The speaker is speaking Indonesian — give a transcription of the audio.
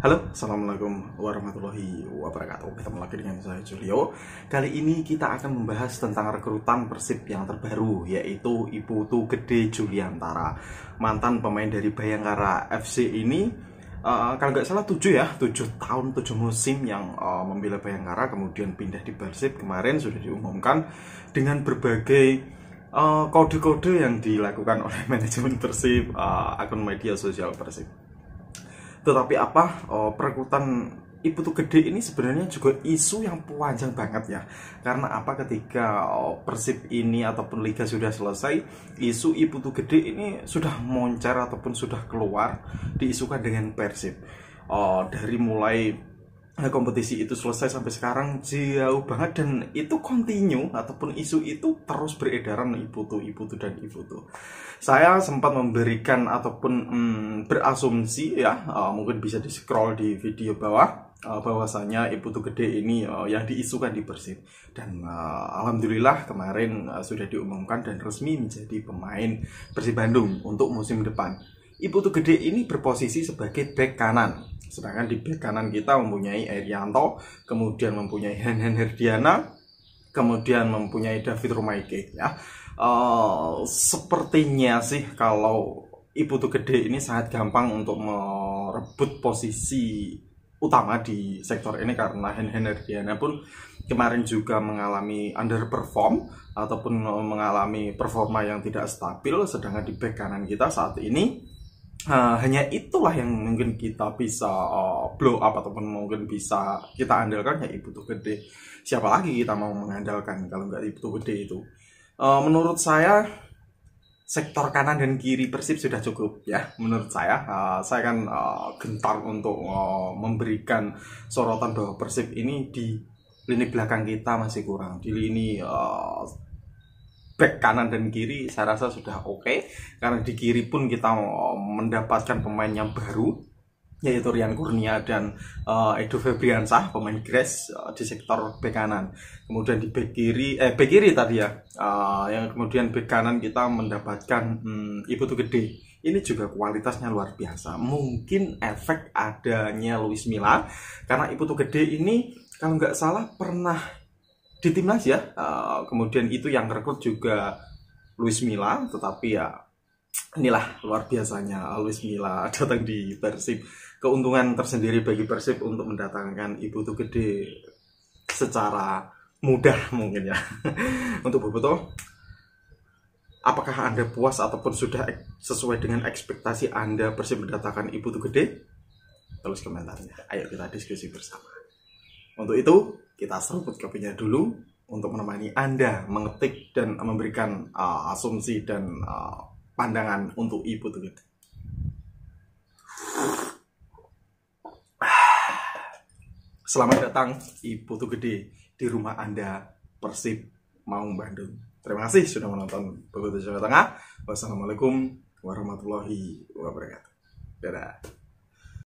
Halo, Assalamualaikum warahmatullahi wabarakatuh Kita lagi dengan saya Julio Kali ini kita akan membahas tentang rekrutan Persib yang terbaru Yaitu ibu Tu Gede Juliantara Mantan pemain dari Bayangkara FC ini uh, Kalau nggak salah 7 ya 7 tahun 7 musim yang uh, membela Bayangkara Kemudian pindah di Persib Kemarin sudah diumumkan Dengan berbagai eh, kode-kode uh, yang dilakukan oleh manajemen Persib uh, Akun media sosial Persib tetapi apa oh, perekrutan ibu tuh gede ini sebenarnya juga isu yang panjang banget ya karena apa ketika oh, persib ini ataupun liga sudah selesai isu ibu tuh gede ini sudah moncer ataupun sudah keluar diisukan dengan persib oh, dari mulai Nah, kompetisi itu selesai sampai sekarang jauh banget dan itu continue ataupun isu itu terus beredaran ibu tuh ibu tuh dan ibu tuh. saya sempat memberikan ataupun hmm, berasumsi ya uh, mungkin bisa di scroll di video bawah uh, bahwasanya tuh gede ini uh, yang diisukan di Persib dan uh, alhamdulillah kemarin uh, sudah diumumkan dan resmi menjadi pemain Persib Bandung untuk musim depan Ibu tuh gede ini berposisi sebagai back kanan. Sedangkan di back kanan kita mempunyai Erianto, kemudian mempunyai Henhen Herdiana, kemudian mempunyai David Rumaike ya. Uh, sepertinya sih kalau Ibu tuh gede ini sangat gampang untuk merebut posisi utama di sektor ini karena Henhen Herdiana pun kemarin juga mengalami underperform ataupun mengalami performa yang tidak stabil sedangkan di back kanan kita saat ini uh, hanya itulah yang mungkin kita bisa uh, blow up ataupun mungkin bisa kita andalkan ya ibu tuh gede siapa lagi kita mau mengandalkan kalau nggak ibu tuh gede itu uh, menurut saya sektor kanan dan kiri persib sudah cukup ya menurut saya uh, saya kan uh, gentar untuk uh, memberikan sorotan bahwa persib ini di lini belakang kita masih kurang di lini uh, back kanan dan kiri saya rasa sudah oke okay. karena di kiri pun kita eh, mendapatkan pemain yang baru yaitu Rian Kurnia dan uh, Edo Febriansah pemain Gres uh, eh, di sektor back kanan kemudian di back kiri eh back kiri tadi ya uh, yang kemudian back kanan kita mendapatkan hmm, Ibu tuh gede ini juga kualitasnya luar biasa. Mungkin efek adanya Luis Milla karena Ibu tuh gede ini kalau nggak salah pernah di timnas ya uh, kemudian itu yang rekrut juga Luis Milla tetapi ya inilah luar biasanya Luis Milla datang di Persib keuntungan tersendiri bagi Persib untuk mendatangkan Ibu tuh gede secara mudah mungkin ya untuk Boboto apakah Anda puas ataupun sudah sesuai dengan ekspektasi Anda Persib mendatangkan Ibu tuh gede tulis komentarnya ayo kita diskusi bersama untuk itu kita seruput kopinya dulu untuk menemani Anda mengetik dan memberikan uh, asumsi dan uh, pandangan untuk ibu tuh Selamat datang Ibu Tuh Gede di rumah Anda Persib Maung Bandung. Terima kasih sudah menonton Begitu Jawa Tengah. Wassalamualaikum warahmatullahi wabarakatuh. Dadah.